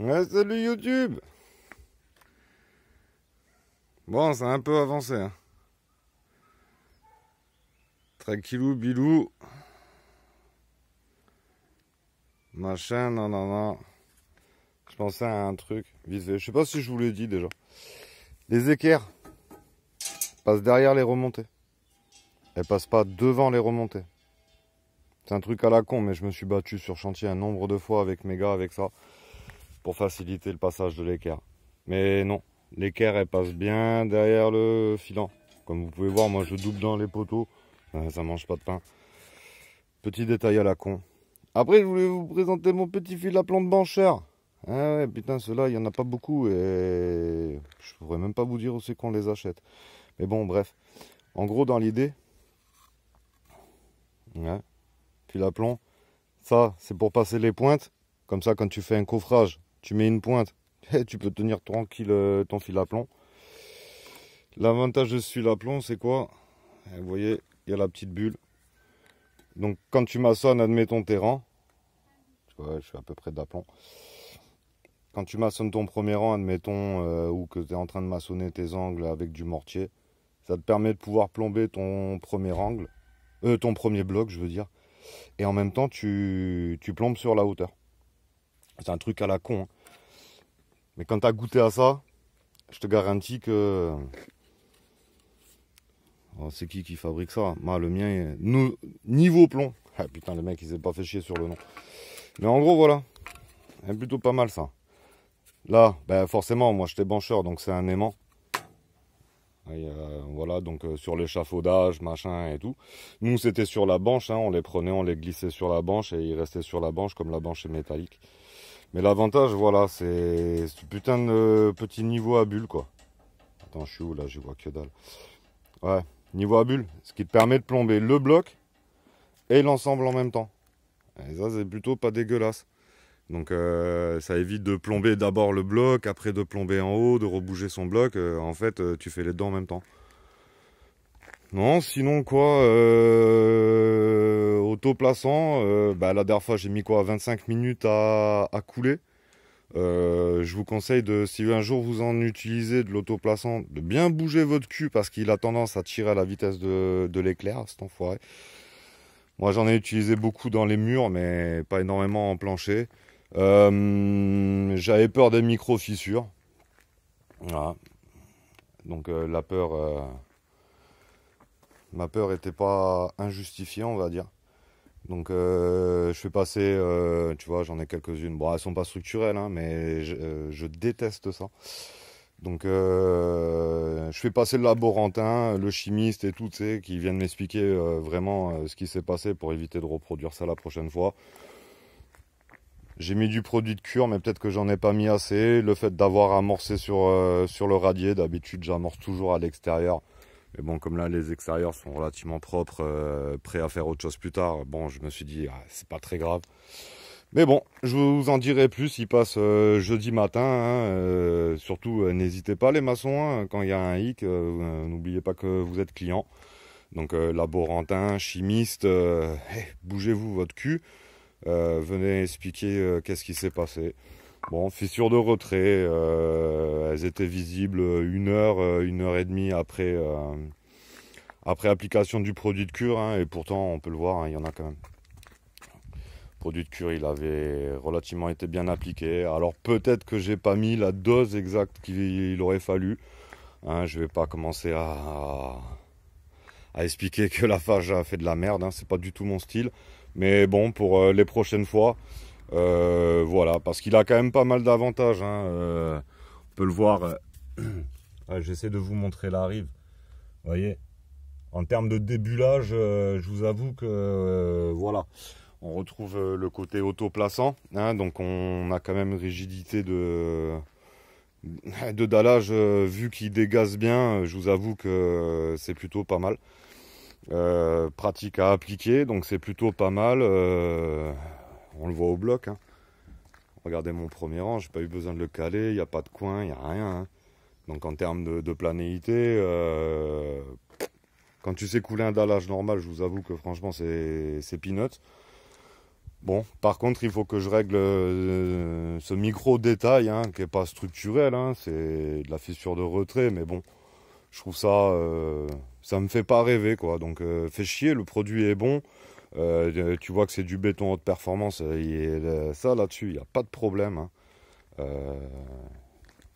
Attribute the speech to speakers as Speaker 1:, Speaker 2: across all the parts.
Speaker 1: Ouais, salut YouTube Bon, ça a un peu avancé. Hein. Tranquillou, bilou. Machin, non, non, non. Je pensais à un truc, Je sais pas si je vous l'ai dit déjà. Les équerres passent derrière les remontées. Elles passent pas devant les remontées. C'est un truc à la con, mais je me suis battu sur chantier un nombre de fois avec mes gars, avec ça pour faciliter le passage de l'équerre. Mais non, l'équerre elle passe bien derrière le filant. Comme vous pouvez voir, moi je double dans les poteaux, ah, ça mange pas de pain. Petit détail à la con. Après, je voulais vous présenter mon petit fil à plomb de banchère. Ah ouais, putain, ceux-là, il n'y en a pas beaucoup et je pourrais même pas vous dire où c'est qu'on les achète. Mais bon, bref. En gros, dans l'idée, ouais, hein, fil à plomb, ça, c'est pour passer les pointes. Comme ça, quand tu fais un coffrage, tu mets une pointe, et tu peux tenir tranquille euh, ton fil à plomb. L'avantage de ce fil à plomb, c'est quoi eh, Vous voyez, il y a la petite bulle. Donc quand tu maçonnes, admettons tes rangs, vois, je suis à peu près d'aplomb. Quand tu maçonnes ton premier rang, admettons, euh, ou que tu es en train de maçonner tes angles avec du mortier, ça te permet de pouvoir plomber ton premier angle, euh, ton premier bloc, je veux dire. Et en même temps, tu, tu plombes sur la hauteur. C'est un truc à la con. Hein. Mais quand t'as goûté à ça, je te garantis que. Oh, c'est qui qui fabrique ça moi Le mien, est... niveau plomb. Ah, putain, les mecs, ils s'est pas fait chier sur le nom. Mais en gros, voilà. C'est plutôt pas mal ça. Là, ben, forcément, moi j'étais bancheur, donc c'est un aimant. Euh, voilà, donc euh, sur l'échafaudage, machin et tout. Nous, c'était sur la banche, hein. on les prenait, on les glissait sur la banche et ils restaient sur la banche, comme la banche est métallique. Mais l'avantage, voilà, c'est ce putain de petit niveau à bulle, quoi. Attends, je suis où là Je vois que dalle. Ouais, niveau à bulle, ce qui te permet de plomber le bloc et l'ensemble en même temps. Et ça, c'est plutôt pas dégueulasse. Donc euh, ça évite de plomber d'abord le bloc, après de plomber en haut, de rebouger son bloc. Euh, en fait, euh, tu fais les deux en même temps. Non, sinon quoi, euh, euh, bah, la dernière fois j'ai mis quoi 25 minutes à, couler. Euh, je vous conseille de, si un jour vous en utilisez de l'autoplaçant, de bien bouger votre cul parce qu'il a tendance à tirer à la vitesse de, l'éclair, cet enfoiré. Moi j'en ai utilisé beaucoup dans les murs, mais pas énormément en plancher. Euh, j'avais peur des micro-fissures. Voilà. Donc la peur. Ma peur n'était pas injustifiée, on va dire. Donc euh, je fais passer, euh, tu vois, j'en ai quelques-unes. Bon, elles sont pas structurelles, hein, mais euh, je, déteste ça. Donc je fais passer le laborantin, le chimiste et tout, tu sais, qui viennent m'expliquer vraiment ce qui s'est passé pour éviter de reproduire ça la prochaine fois. J'ai mis du produit de cure, mais peut-être que j'en ai pas mis assez. Le fait d'avoir amorcé sur, sur le radier, d'habitude j'amorce toujours à l'extérieur. Mais bon, comme là, les extérieurs sont relativement propres, euh, prêts à faire autre chose plus tard, bon, je me suis dit, ah, c'est pas très grave. Mais bon, je vous en dirai plus, il passe euh, jeudi matin. Hein, euh, surtout, n'hésitez pas les maçons, hein, quand il y a un hic, n'oubliez pas que vous êtes client. Donc laborantin, chimiste, eh, bougez-vous votre cul, venez expliquer qu'est-ce qui s'est passé. Bon, fissures de retrait, euh, elles étaient visibles une heure, euh, une heure et demie après, euh, après application du produit de cure, hein, et pourtant on peut le voir, hein, il y en a quand même. Le produit de cure, il avait relativement été bien appliqué. Alors peut-être que j'ai pas mis la dose exacte qu'il aurait fallu. Je hein, je vais pas commencer à, à expliquer que la phage a fait de la merde, c'est pas du tout mon style. Mais bon, pour les prochaines fois, euh, voilà, parce qu'il a quand même pas mal d'avantages. Hein, euh, on peut le voir. Euh, ah, j'essaie de vous montrer la rive. voyez En termes de débulage, je vous avoue que voilà. On retrouve le côté autoplaçant. Hein, donc on a quand même rigidité de, de dallage. vu qu'il dégaze bien, je vous avoue que c'est plutôt pas mal. pratique à appliquer, donc c'est plutôt pas mal on le voit au bloc. Hein. Regardez mon premier rang, j'ai pas eu besoin de le caler, il n'y a pas de coin, il n'y a rien. Hein. Donc en termes de, planéité, euh, quand tu sais couler un dallage normal, je vous avoue que franchement c'est pinote. Bon, par contre, il faut que je règle euh, ce micro détail hein, qui n'est pas structurel, c'est de la fissure de retrait, mais bon, je trouve ça, ça euh, ça me fait pas rêver quoi. Donc, fait chier, le produit est bon, euh, euh, tu vois que c'est du béton haute performance. Euh, ça, là-dessus, il n'y a pas de problème. Hein.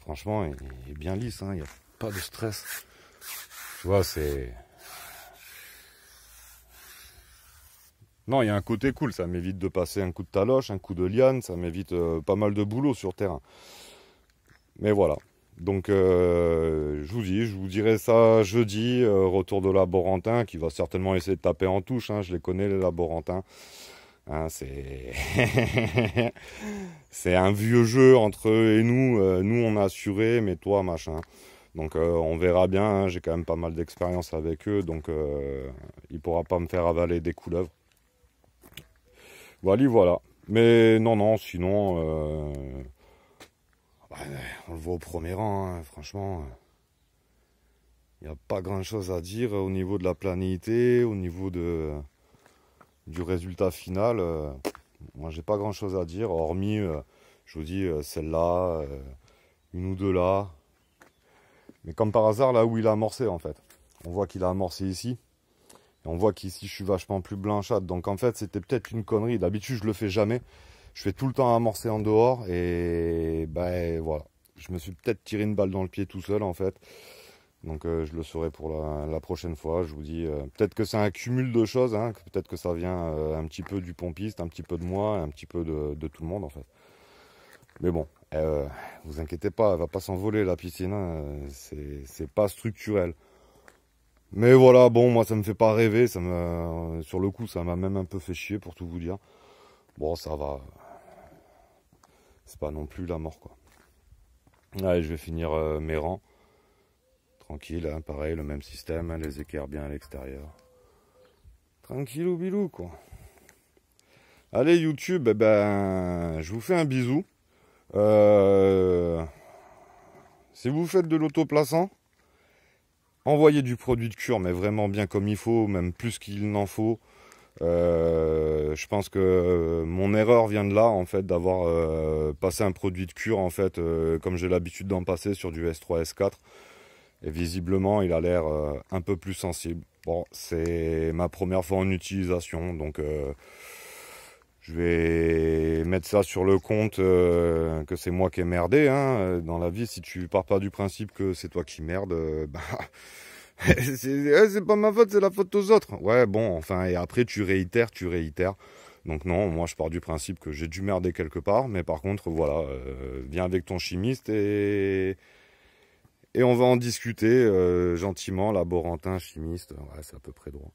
Speaker 1: franchement, il, est bien lisse. Hein, il n'y a pas de stress. Tu vois, c'est... Non, il y a un côté cool, ça m'évite de passer un coup de taloche, un coup de liane, ça m'évite pas mal de boulot sur terrain. Mais voilà, donc euh, je vous dis, je vous dirai ça jeudi, euh, retour de Laborantin, qui va certainement essayer de taper en touche, hein, je les connais les Laborantins. Hein, c'est... c'est un vieux jeu entre eux et nous, euh, nous on a assuré, mais toi machin. Donc on verra bien, hein, j'ai quand même pas mal d'expérience avec eux, donc il pourra pas me faire avaler des couleuvres. Voilà, voilà. Mais non, non, sinon on le voit au premier rang, hein, franchement. Il euh, n'y a pas grand chose à dire euh, au niveau de la planéité, au niveau de, du résultat final. Euh, moi, je j'ai pas grand chose à dire, hormis, je vous dis, celle-là, une ou deux là. Mais comme par hasard, là où il a amorcé, en fait. On voit qu'il a amorcé ici. Et on voit qu'ici, je suis vachement plus blanchâtre. Donc, en fait, c'était peut-être une connerie. D'habitude, je le fais jamais je fais tout le temps amorcer en dehors et ben voilà. Je me suis peut-être tiré une balle dans le pied tout seul en fait. Donc euh, je le saurai pour la, prochaine fois. Je vous dis, euh, peut-être que c'est un cumul de choses, hein, peut-être que ça vient euh, un petit peu du pompiste, un petit peu de moi, un petit peu de, tout le monde en fait. Mais bon, vous inquiétez pas, elle va pas s'envoler la piscine, hein. c'est pas structurel. Mais voilà, bon, moi ça me fait pas rêver, ça sur le coup ça m'a même un peu fait chier pour tout vous dire. Bon, ça va, c'est pas non plus la mort quoi. Allez, je vais finir euh, mes rangs. Tranquille, hein, pareil, le même système, hein, les équerres bien à l'extérieur. Tranquille ou bilou quoi. Allez YouTube, eh ben, je vous fais un bisou. Euh, si vous faites de l'autoplaçant, envoyez du produit de cure, mais vraiment bien comme il faut, même plus qu'il n'en faut. Euh, je pense que euh, mon erreur vient de là, en fait, d'avoir euh, passé un produit de cure, en fait, comme j'ai l'habitude d'en passer sur du S3, S4. Et visiblement, il a l'air un peu plus sensible. Bon, c'est ma première fois en utilisation, donc je vais mettre ça sur le compte que c'est moi qui ai merdé. Hein. Dans la vie, si tu pars pas du principe que c'est toi qui merde, bah, Eh, c'est pas ma faute, c'est la faute aux autres. Ouais, bon, enfin, et après, tu réitères, tu réitères. Donc non, moi je pars du principe que j'ai dû merder quelque part, mais par contre, voilà, euh, viens avec ton chimiste et et on va en discuter euh, gentiment, laborantin, chimiste, ouais, c'est à peu près droit.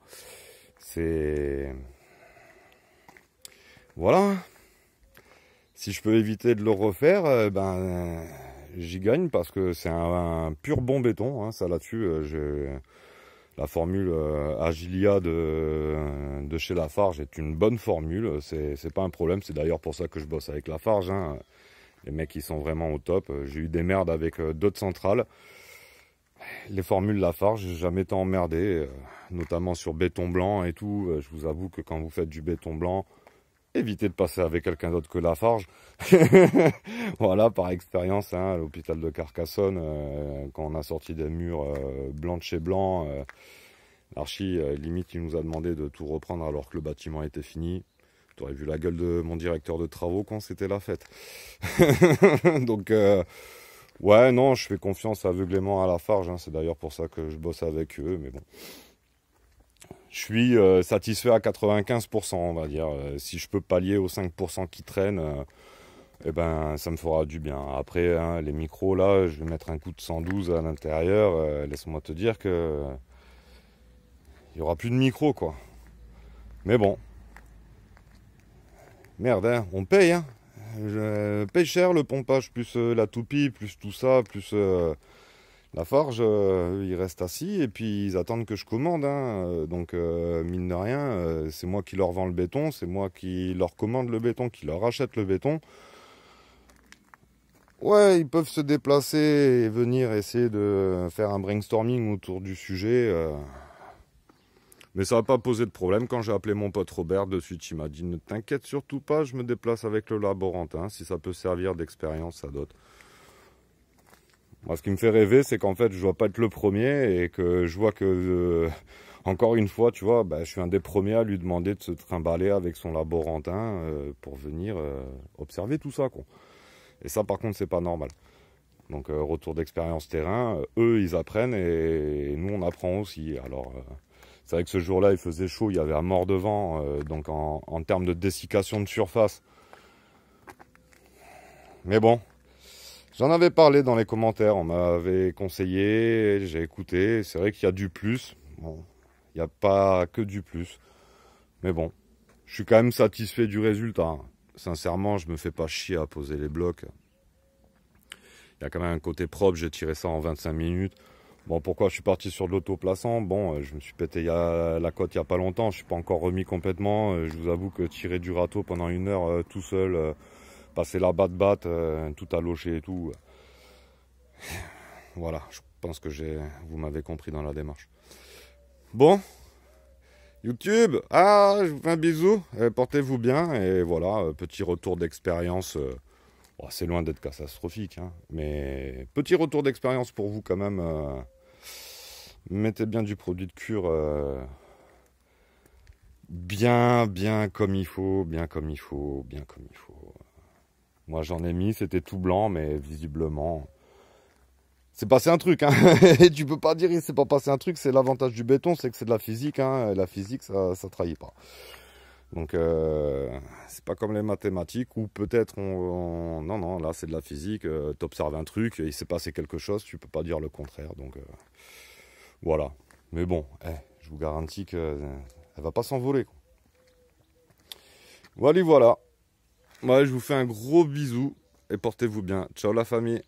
Speaker 1: C'est voilà. Si je peux éviter de le refaire, euh, ben j'y gagne parce que c'est un, pur bon béton. Hein, ça là-dessus, euh, la formule euh, Agilia de, chez Lafarge est une bonne formule. C'est pas un problème. C'est d'ailleurs pour ça que je bosse avec Lafarge. Hein. Les mecs, ils sont vraiment au top. J'ai eu des merdes avec euh, d'autres centrales. Les formules Lafarge, j'ai jamais tant emmerdé, notamment sur béton blanc et tout. Je vous avoue que quand vous faites du béton blanc, éviter de passer avec quelqu'un d'autre que Lafarge. voilà, par expérience, hein, à l'hôpital de Carcassonne, euh, quand on a sorti des murs euh, blancs de chez blanc, euh, l'archi, limite, il nous a demandé de tout reprendre alors que le bâtiment était fini. Tu aurais vu la gueule de mon directeur de travaux quand c'était la fête. Donc, ouais, non, je fais confiance aveuglément à Lafarge. Hein. C'est d'ailleurs pour ça que je bosse avec eux, mais bon je suis euh, satisfait à 95%, on va dire. Euh, si je peux pallier aux 5% qui traînent, euh, eh ben, ça me fera du bien. Après, hein, les micros, là, je vais mettre un coup de 112 à l'intérieur. Laisse-moi te dire que il y aura plus de micro, quoi. Mais bon, merde, hein, on paye. Hein. Je paye cher le pompage, plus la toupie, plus tout ça, plus la forge, euh, ils restent assis et puis ils attendent que je commande. Hein. Euh, donc, euh, mine de rien, c'est moi qui leur vends le béton, c'est moi qui leur commande le béton, qui leur achète le béton. Ouais, ils peuvent se déplacer et venir essayer de faire un brainstorming autour du sujet. Mais ça n'a pas posé de problème quand j'ai appelé mon pote Robert de suite. Il m'a dit Ne t'inquiète surtout pas, je me déplace avec le laborantin si ça peut servir d'expérience à d'autres. Moi, ce qui me fait rêver, c'est qu'en fait, je vois pas être le premier et que je vois que, euh, encore une fois, tu vois, bah, je suis un des premiers à lui demander de se trimballer avec son laborantin euh, pour venir euh, observer tout ça, quoi. Et ça, par contre, c'est pas normal. Donc, retour d'expérience terrain, eux, ils apprennent et, nous, on apprend aussi. Alors, c'est vrai que ce jour-là, il faisait chaud, il y avait un mort de vent. donc, en, en termes de dessiccation de surface, mais bon, J'en avais parlé dans les commentaires, on m'avait conseillé, j'ai écouté. C'est vrai qu'il y a du plus. Bon, il n'y a pas que du plus. Mais bon, je suis quand même satisfait du résultat. Sincèrement, je me fais pas chier à poser les blocs. Il y a quand même un côté propre, j'ai tiré ça en 25 minutes. Bon, pourquoi je suis parti sur de l'autoplaçant Bon, euh, je me suis pété la côte il n'y a pas longtemps, je ne suis pas encore remis complètement. Euh, je vous avoue que tirer du râteau pendant une heure euh, tout seul, passer la batte batte, euh, tout à et tout. Voilà, je pense que j'ai, vous m'avez compris dans la démarche. Bon, YouTube, ah, je vous fais un bisou, euh, portez-vous bien, et voilà, euh, petit retour d'expérience. Oh, c'est loin d'être catastrophique, hein, mais petit retour d'expérience pour vous quand même. mettez bien du produit de cure bien, bien comme il faut, bien comme il faut, bien comme il faut. Moi j'en ai mis, c'était tout blanc, mais visiblement, c'est passé un truc. Hein. Et tu peux pas dire il s'est pas passé un truc. C'est l'avantage du béton, c'est que c'est de la physique. Hein. La physique, ça, ça trahit pas. Donc euh, c'est pas comme les mathématiques où peut-être on, non non là c'est de la physique. Tu euh, T'observes un truc, il s'est passé quelque chose, tu peux pas dire le contraire. Donc euh, voilà. Mais bon, eh, je vous garantis que elle va pas s'envoler. Voilà voilà je vous fais un gros bisou et portez-vous bien. Ciao la famille.